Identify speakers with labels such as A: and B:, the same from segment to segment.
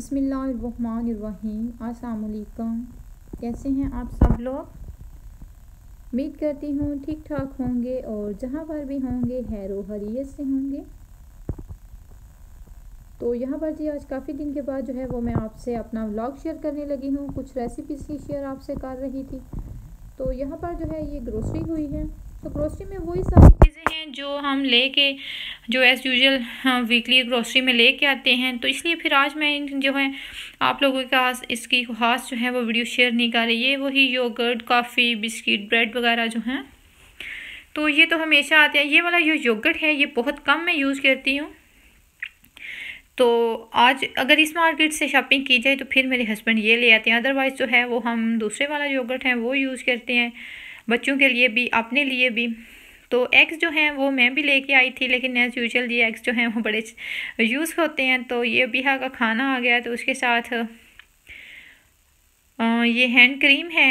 A: बसमिलीम अलकम कैसे हैं आप सब लोग उम्मीद करती हूँ ठीक ठाक होंगे और जहाँ पर भी होंगे हैरो वरीत से होंगे तो यहाँ पर जी आज काफ़ी दिन के बाद जो है वो मैं आपसे अपना व्लॉग शेयर करने लगी हूँ कुछ रेसिपीज़ की शेयर आपसे कर रही थी तो यहाँ पर जो है ये ग्रोसरी हुई है तो ग्रोसरी में वही सारी चीज़ें हैं जो हम ले के जो एज़ यूजल वीकली ग्रोसरी में ले कर आते हैं तो इसलिए फिर आज मैं जो है आप लोगों के पास इसकी खास जो है वो वीडियो शेयर नहीं कर रही है वही योगर्ट काफ़ी बिस्किट ब्रेड वगैरह जो हैं तो ये तो हमेशा आते हैं ये वाला जो योगर्ट है ये बहुत कम मैं यूज़ करती हूँ तो आज अगर इस मार्केट से शॉपिंग की जाए तो फिर मेरे हस्बैंड ये ले आते हैं अदरवाइज़ जो है वो हम दूसरे वाला योगर्ट है वो यूज़ करते हैं बच्चों के लिए भी अपने लिए भी तो एग्स जो हैं वो मैं भी लेके आई थी लेकिन एज़ यूजल ये एग्स जो हैं वो बड़े यूज़ होते हैं तो ये बिहा का खाना आ गया तो उसके साथ ये हैंड क्रीम है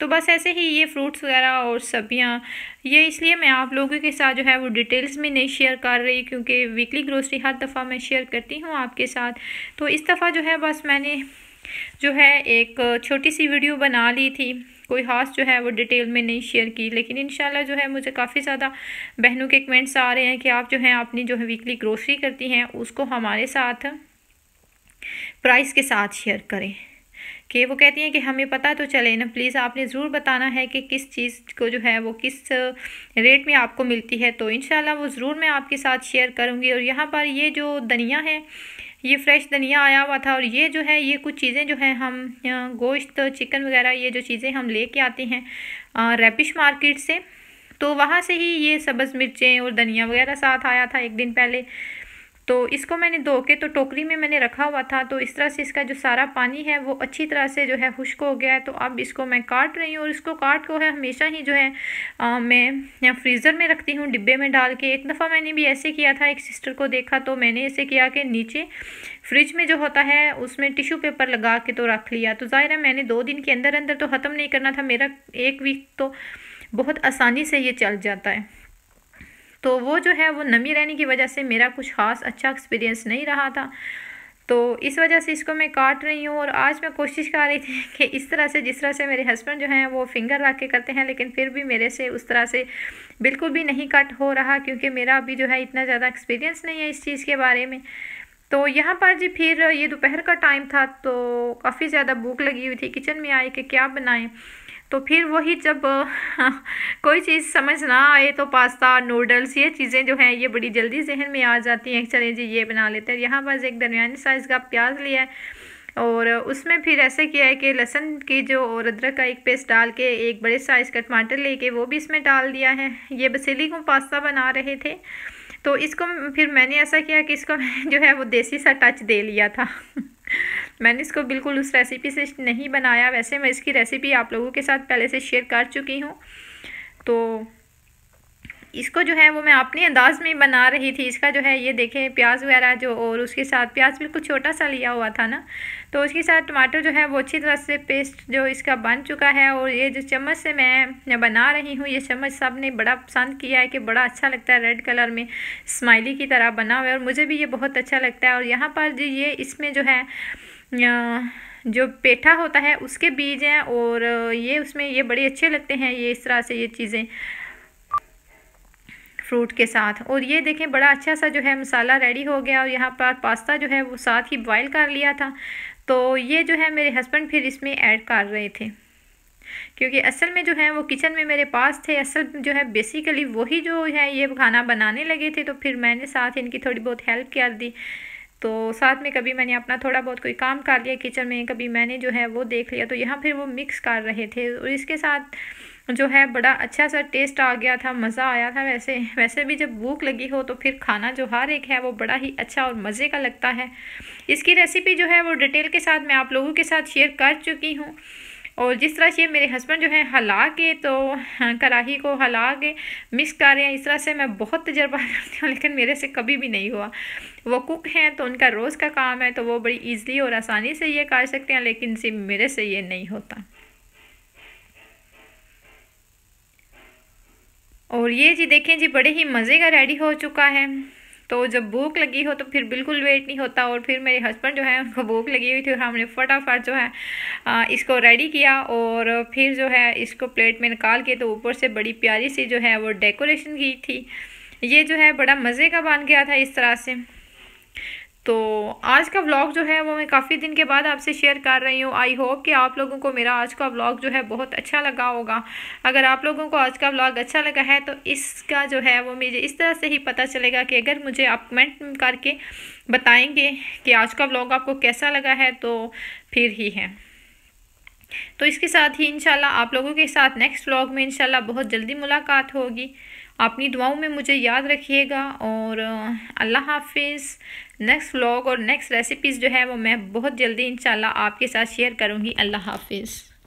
A: तो बस ऐसे ही ये फ्रूट्स वगैरह और सब्जियाँ ये इसलिए मैं आप लोगों के साथ जो है वो डिटेल्स में नहीं शेयर कर रही क्योंकि वीकली ग्रोसरी हर दफ़ा मैं शेयर करती हूँ आपके साथ तो इस दफ़ा जो है बस मैंने जो है एक छोटी सी वीडियो बना ली थी कोई खास जो है वो डिटेल में नहीं शेयर की लेकिन इन जो है मुझे काफ़ी ज़्यादा बहनों के कमेंट्स आ रहे हैं कि आप जो है अपनी जो है वीकली ग्रोसरी करती हैं उसको हमारे साथ प्राइस के साथ शेयर करें कि वो कहती हैं कि हमें पता तो चले ना प्लीज़ आपने ज़रूर बताना है कि किस चीज़ को जो है वो किस रेट में आपको मिलती है तो इन वो ज़रूर मैं आपके साथ शेयर करूँगी और यहाँ पर ये जो धनिया है ये फ्रेश धनिया आया हुआ था और ये जो है ये कुछ चीज़ें जो हैं हम गोश्त चिकन वगैरह ये जो चीज़ें हम लेके आते हैं रैपिश मार्केट से तो वहाँ से ही ये सब्ज़ मिर्चें और धनिया वगैरह साथ आया था एक दिन पहले तो इसको मैंने धो के तो टोकरी में मैंने रखा हुआ था तो इस तरह से इसका जो सारा पानी है वो अच्छी तरह से जो है खुश्क हो गया है तो अब इसको मैं काट रही हूँ और इसको काट को है हमेशा ही जो है आ, मैं फ्रीज़र में रखती हूँ डिब्बे में डाल के एक दफ़ा मैंने भी ऐसे किया था एक सिस्टर को देखा तो मैंने ऐसे किया कि नीचे फ्रिज में जो होता है उसमें टिशू पेपर लगा के तो रख लिया तो ज़ाहिर है मैंने दो दिन के अंदर अंदर तो ख़त्म नहीं करना था मेरा एक वीक तो बहुत आसानी से ये चल जाता है तो वो जो है वो नमी रहने की वजह से मेरा कुछ खास अच्छा एक्सपीरियंस नहीं रहा था तो इस वजह से इसको मैं काट रही हूँ और आज मैं कोशिश कर रही थी कि इस तरह से जिस तरह से मेरे हस्बैंड जो हैं वो फिंगर रख के करते हैं लेकिन फिर भी मेरे से उस तरह से बिल्कुल भी नहीं कट हो रहा क्योंकि मेरा अभी जो है इतना ज़्यादा एक्सपीरियंस नहीं है इस चीज़ के बारे में तो यहाँ पर जी फिर ये दोपहर का टाइम था तो काफ़ी ज़्यादा भूख लगी हुई थी किचन में आई कि क्या बनाएं तो फिर वही जब कोई चीज़ समझ ना आए तो पास्ता नूडल्स ये चीज़ें जो हैं ये बड़ी जल्दी जहन में आ जाती हैं चले जी ये बना लेते हैं यहाँ पास एक दरमिया साइज़ का प्याज लिया है और उसमें फिर ऐसे किया है कि लहसन की जो और अदरक का एक पेस्ट डाल के एक बड़े साइज़ का टमाटर लेके वो भी इसमें डाल दिया है ये बसेली को पास्ता बना रहे थे तो इसको फिर मैंने ऐसा किया कि इसको जो है वो देसी सा टच दे लिया था मैंने इसको बिल्कुल उस रेसिपी से नहीं बनाया वैसे मैं इसकी रेसिपी आप लोगों के साथ पहले से शेयर कर चुकी हूँ तो इसको जो है वो मैं अपने अंदाज़ में बना रही थी इसका जो है ये देखें प्याज वगैरह जो और उसके साथ प्याज बिल्कुल छोटा सा लिया हुआ था ना तो उसके साथ टमाटर जो है वो अच्छी तरह से पेस्ट जो इसका बन चुका है और ये जो चम्मच से मैं बना रही हूँ ये चम्मच सब ने बड़ा पसंद किया है कि बड़ा अच्छा लगता है रेड कलर में स्माइली की तरह बना हुआ है और मुझे भी ये बहुत अच्छा लगता है और यहाँ पर जो ये इसमें जो है जो पेठा होता है उसके बीज हैं और ये उसमें ये बड़े अच्छे लगते हैं ये इस तरह से ये चीज़ें फ्रूट के साथ और ये देखें बड़ा अच्छा सा जो है मसाला रेडी हो गया और यहाँ पर पास्ता जो है वो साथ ही बॉयल कर लिया था तो ये जो है मेरे हस्बैंड फिर इसमें ऐड कर रहे थे क्योंकि असल में जो है वो किचन में मेरे पास थे असल जो है बेसिकली वही जो है ये खाना बनाने लगे थे तो फिर मैंने साथ इनकी थोड़ी बहुत हेल्प कर दी तो साथ में कभी मैंने अपना थोड़ा बहुत कोई काम कर लिया किचन में कभी मैंने जो है वो देख लिया तो यहाँ फिर वो मिक्स कर रहे थे और इसके साथ जो है बड़ा अच्छा सा टेस्ट आ गया था मज़ा आया था वैसे वैसे भी जब भूख लगी हो तो फिर खाना जो हर एक है वो बड़ा ही अच्छा और मज़े का लगता है इसकी रेसिपी जो है वो डिटेल के साथ मैं आप लोगों के साथ शेयर कर चुकी हूँ और जिस तरह से मेरे हस्बैंड जो हैं हला के तो हाँ, कराही को हला के मिक्स कर रहे हैं इस तरह से मैं बहुत तजर्बा करती हूँ लेकिन मेरे से कभी भी नहीं हुआ वो कुक हैं तो उनका रोज़ का काम है तो वो बड़ी ईज़िली और आसानी से ये कर सकते हैं लेकिन सिर्फ मेरे से ये नहीं होता और ये जी देखें जी बड़े ही मज़े का रेडी हो चुका है तो जब भूख लगी हो तो फिर बिल्कुल वेट नहीं होता और फिर मेरे हस्बैंड जो है उनको भूख लगी हुई थी और हमने फटाफट जो है इसको रेडी किया और फिर जो है इसको प्लेट में निकाल के तो ऊपर से बड़ी प्यारी सी जो है वो डेकोरेशन की थी ये जो है बड़ा मज़े का बन गया था इस तरह से तो आज का व्लॉग जो है वो मैं काफ़ी दिन के बाद आपसे शेयर कर रही हूँ आई होप कि आप लोगों को मेरा आज का व्लॉग जो है बहुत अच्छा लगा होगा अगर आप लोगों को आज का व्लॉग अच्छा लगा है तो इसका जो है वो मुझे इस तरह से ही पता चलेगा कि अगर मुझे आप कमेंट करके बताएंगे कि आज का व्लॉग आपको कैसा लगा है तो फिर ही है तो इसके साथ ही इंशाल्लाह आप लोगों के साथ नेक्स्ट व्लॉग में इंशाल्लाह बहुत जल्दी मुलाकात होगी अपनी दुआओं में मुझे याद रखिएगा और अल्लाह हाफिज़ नेक्स्ट व्लॉग और नेक्स्ट रेसिपीज़ जो है वो मैं बहुत जल्दी इंशाल्लाह आपके साथ शेयर करूँगी अल्लाह हाफिज़